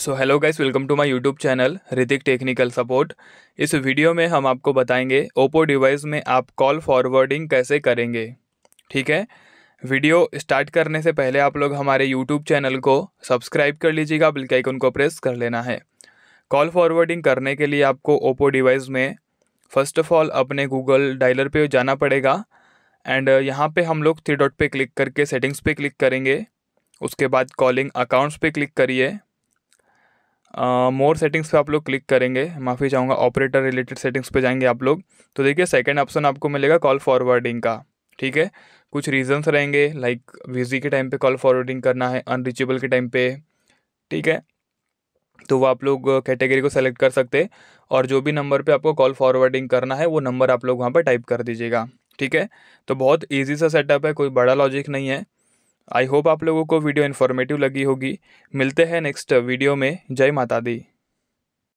so hello guys welcome to my YouTube channel Hrithik technical support इस video में हम आपको बताएंगे ओप्पो डिवाइस में आप कॉल फॉरवर्डिंग कैसे करेंगे ठीक है वीडियो स्टार्ट करने से पहले आप लोग हमारे यूट्यूब चैनल को सब्सक्राइब कर लीजिएगा बिल्कुल आइकन को प्रेस कर लेना है कॉल फॉरवर्डिंग करने के लिए आपको ओप्पो डिवाइस में फ़र्स्ट ऑफ ऑल अपने गूगल डायलर पर जाना पड़ेगा एंड uh, यहाँ पर हम लोग थ्री डॉट पर क्लिक करके सेटिंग्स पर क्लिक करेंगे उसके बाद कॉलिंग अकाउंट्स पर क्लिक करिए मोर सेटिंग्स पे आप लोग क्लिक करेंगे माफ़ी चाहूँगा ऑपरेटर रिलेटेड सेटिंग्स पे जाएंगे आप लोग तो देखिए सेकंड ऑप्शन आपको मिलेगा कॉल फॉरवर्डिंग का ठीक है कुछ रीजंस रहेंगे लाइक बिजी के टाइम पे कॉल फॉरवर्डिंग करना है अनरीचेबल के टाइम पे ठीक है तो वो आप लोग कैटेगरी को सेलेक्ट कर सकते और जो भी नंबर पर आपको कॉल फॉरवर्डिंग करना है वो नंबर आप लोग वहाँ पर टाइप कर दीजिएगा ठीक है तो बहुत ईजी सा सेटअप है कोई बड़ा लॉजिक नहीं है आई होप आप लोगों को वीडियो इन्फॉर्मेटिव लगी होगी मिलते हैं नेक्स्ट वीडियो में जय माता दी